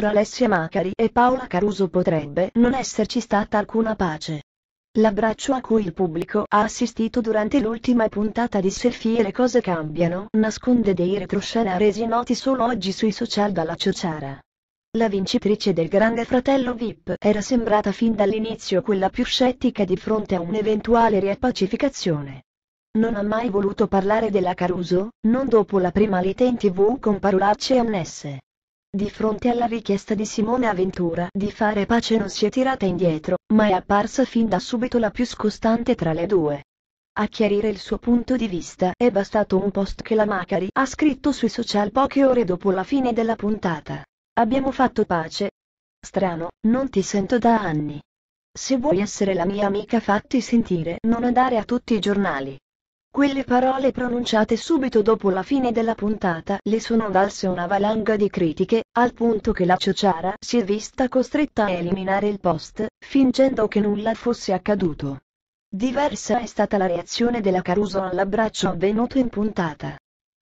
tra Alessia Macari e Paola Caruso potrebbe non esserci stata alcuna pace. L'abbraccio a cui il pubblico ha assistito durante l'ultima puntata di Selfie e le cose cambiano nasconde dei retroscena resi noti solo oggi sui social dalla ciociara. La vincitrice del Grande Fratello VIP era sembrata fin dall'inizio quella più scettica di fronte a un'eventuale riappacificazione. Non ha mai voluto parlare della Caruso, non dopo la prima lite in tv con parolacce annesse. Di fronte alla richiesta di Simone Aventura di fare pace non si è tirata indietro, ma è apparsa fin da subito la più scostante tra le due. A chiarire il suo punto di vista è bastato un post che la Macari ha scritto sui social poche ore dopo la fine della puntata. Abbiamo fatto pace. Strano, non ti sento da anni. Se vuoi essere la mia amica fatti sentire, non andare a tutti i giornali. Quelle parole pronunciate subito dopo la fine della puntata le sono valse una valanga di critiche, al punto che la ciociara si è vista costretta a eliminare il post, fingendo che nulla fosse accaduto. Diversa è stata la reazione della Caruso all'abbraccio avvenuto in puntata.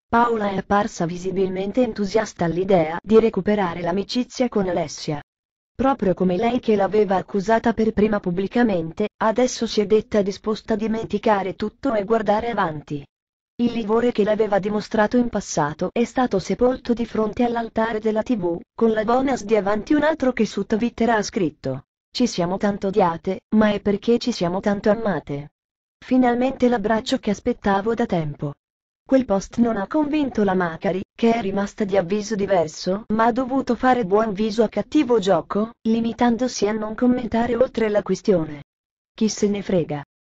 Paola è apparsa visibilmente entusiasta all'idea di recuperare l'amicizia con Alessia, proprio come lei che l'aveva accusata per prima pubblicamente, adesso si è detta disposta a dimenticare tutto e guardare avanti. Il livore che l'aveva dimostrato in passato è stato sepolto di fronte all'altare della tv, con la bonus di avanti un altro che su Twitter ha scritto. Ci siamo tanto odiate, ma è perché ci siamo tanto amate. Finalmente l'abbraccio che aspettavo da tempo. Quel post non ha convinto la Macari, che è rimasta di avviso diverso ma ha dovuto fare buon viso a cattivo gioco, limitandosi a non commentare oltre la questione. Chi se ne frega.